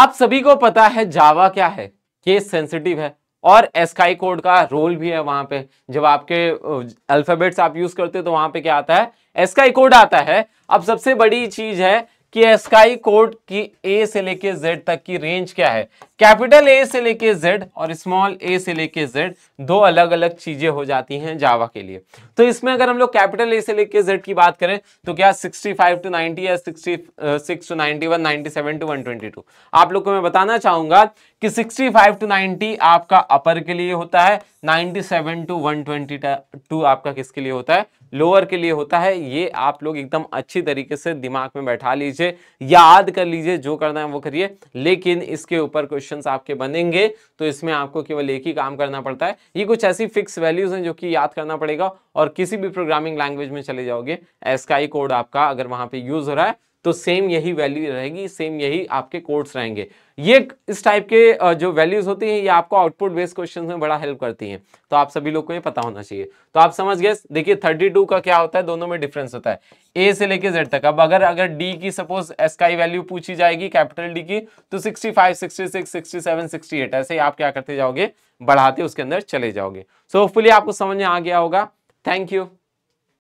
आप सभी को पता है जावा क्या है केस सेंसिटिव है और एसकाई कोड का रोल भी है वहां पे जब आपके अल्फाबेट्स आप यूज करते हो तो वहां पे क्या आता है एसकाई कोड आता है अब सबसे बड़ी चीज है कि स्काई कोड की ए से लेके जेड तक की रेंज क्या है कैपिटल ए से लेके जेड और स्मॉल ए से लेके जेड दो अलग अलग चीजें हो जाती हैं जावा के लिए तो इसमें अगर हम लोग कैपिटल ए से लेके जेड की बात करें तो क्या 65 टू 90 या 66 टू 91, 97 टू 122 आप लोग को मैं बताना चाहूंगा कि 65 टू 90 आपका अपर के लिए होता है 97 टू 122 आपका किसके लिए होता है लोअर के लिए होता है ये आप लोग एकदम अच्छी तरीके से दिमाग में बैठा लीजिए याद कर लीजिए जो करना है वो करिए लेकिन इसके ऊपर क्वेश्चंस आपके बनेंगे तो इसमें आपको केवल एक ही काम करना पड़ता है ये कुछ ऐसी फिक्स वैल्यूज हैं जो कि याद करना पड़ेगा और किसी भी प्रोग्रामिंग लैंग्वेज में चले जाओगे एसकाई कोड आपका अगर वहां पर यूज हो रहा है तो सेम यही वैल्यू रहेगी सेम यही आपके कोड्स रहेंगे ये इस टाइप के जो वैल्यूज होती हैं ये आपको आउटपुट बेस्ड क्वेश्चन में बड़ा हेल्प करती हैं तो आप सभी लोग को ये पता होना चाहिए तो आप समझ गए देखिए 32 का क्या होता है दोनों में डिफरेंस होता है ए से लेके जेड तक अब अगर अगर डी की सपोज एस का वैल्यू पूछी जाएगी कैपिटल डी की तो सिक्सटी सेवन सिक्सटी एट ऐसे ही आप क्या करते जाओगे बढ़ाते उसके अंदर चले जाओगे सो so, होपफुली आपको समझ में आ गया होगा थैंक यू